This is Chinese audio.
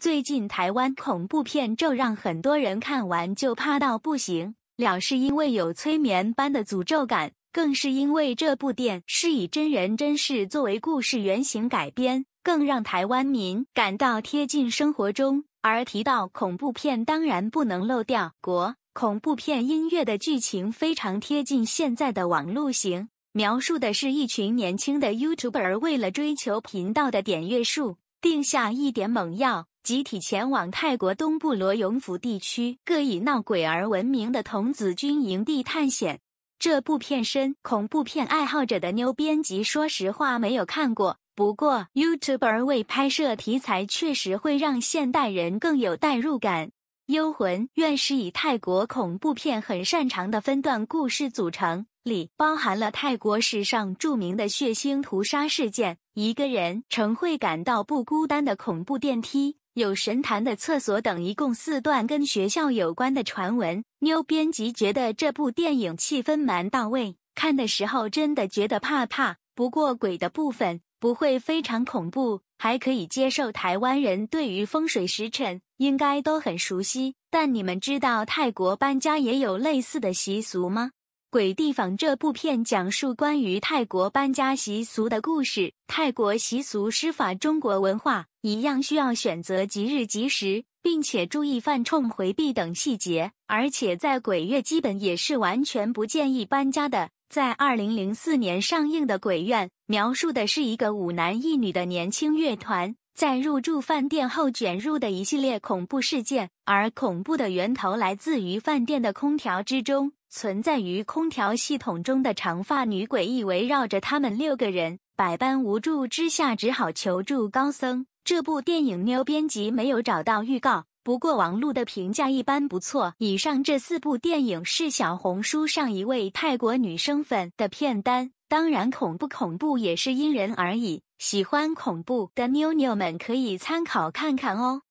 最近台湾恐怖片骤让很多人看完就怕到不行了，是因为有催眠般的诅咒感，更是因为这部电是以真人真事作为故事原型改编，更让台湾民感到贴近生活中。而提到恐怖片，当然不能漏掉国恐怖片音乐的剧情，非常贴近现在的网路型，描述的是一群年轻的 YouTuber 为了追求频道的点阅数，定下一点猛药。集体前往泰国东部罗永府地区，各以闹鬼而闻名的童子军营地探险。这部片身恐怖片爱好者的妞编辑说实话没有看过，不过 Youtuber 为拍摄题材确实会让现代人更有代入感。《幽魂院是以泰国恐怖片很擅长的分段故事组成，里包含了泰国史上著名的血腥屠杀事件，一个人曾会感到不孤单的恐怖电梯。有神坛的厕所等一共四段跟学校有关的传闻。妞编辑觉得这部电影气氛蛮到位，看的时候真的觉得怕怕。不过鬼的部分不会非常恐怖，还可以接受。台湾人对于风水时辰应该都很熟悉，但你们知道泰国搬家也有类似的习俗吗？《鬼地方》这部片讲述关于泰国搬家习俗的故事。泰国习俗、施法、中国文化一样需要选择吉日吉时，并且注意犯冲、回避等细节。而且在鬼月，基本也是完全不建议搬家的。在二零零四年上映的《鬼院》，描述的是一个五男一女的年轻乐团在入住饭店后卷入的一系列恐怖事件，而恐怖的源头来自于饭店的空调之中。存在于空调系统中的长发女诡异围绕着他们六个人，百般无助之下，只好求助高僧。这部电影妞编辑没有找到预告，不过王璐的评价一般不错。以上这四部电影是小红书上一位泰国女生粉的片单，当然恐怖恐怖也是因人而异，喜欢恐怖的妞妞们可以参考看看哦。